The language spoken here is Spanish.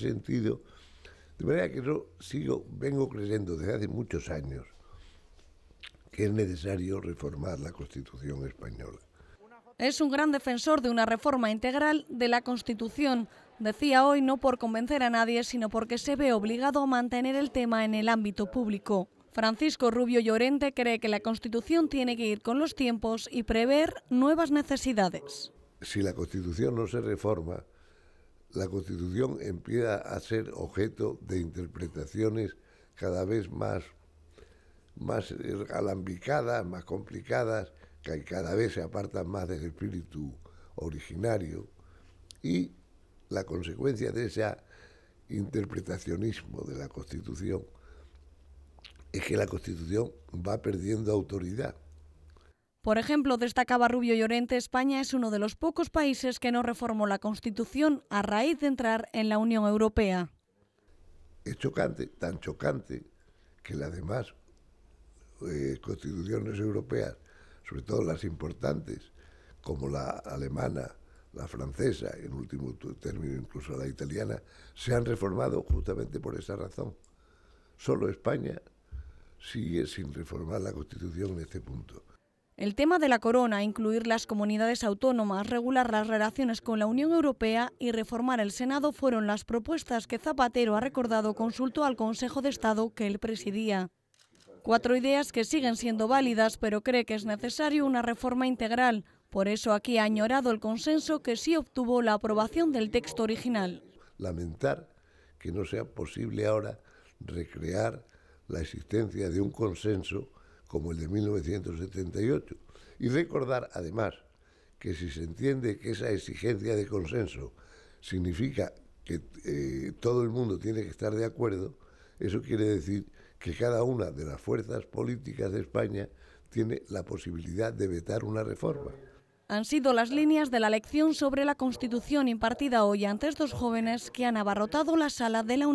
sentido. De manera que yo sigo, vengo creyendo desde hace muchos años que es necesario reformar la Constitución española. Es un gran defensor de una reforma integral de la Constitución. Decía hoy no por convencer a nadie, sino porque se ve obligado a mantener el tema en el ámbito público. Francisco Rubio Llorente cree que la Constitución tiene que ir con los tiempos y prever nuevas necesidades. Si la Constitución no se reforma, la Constitución empieza a ser objeto de interpretaciones cada vez más, más eh, alambicadas, más complicadas, que cada vez se apartan más del espíritu originario. Y la consecuencia de ese interpretacionismo de la Constitución es que la Constitución va perdiendo autoridad. Por ejemplo, destacaba Rubio Llorente, España es uno de los pocos países que no reformó la Constitución a raíz de entrar en la Unión Europea. Es chocante, tan chocante, que las demás eh, constituciones europeas, sobre todo las importantes, como la alemana, la francesa, en último término incluso la italiana, se han reformado justamente por esa razón. Solo España sigue sin reformar la Constitución en este punto. El tema de la corona, incluir las comunidades autónomas, regular las relaciones con la Unión Europea y reformar el Senado fueron las propuestas que Zapatero ha recordado consultó al Consejo de Estado que él presidía. Cuatro ideas que siguen siendo válidas, pero cree que es necesario una reforma integral. Por eso aquí ha añorado el consenso que sí obtuvo la aprobación del texto original. Lamentar que no sea posible ahora recrear la existencia de un consenso como el de 1978. Y recordar, además, que si se entiende que esa exigencia de consenso significa que eh, todo el mundo tiene que estar de acuerdo, eso quiere decir que cada una de las fuerzas políticas de España tiene la posibilidad de vetar una reforma. Han sido las líneas de la lección sobre la Constitución impartida hoy ante estos jóvenes que han abarrotado la sala de la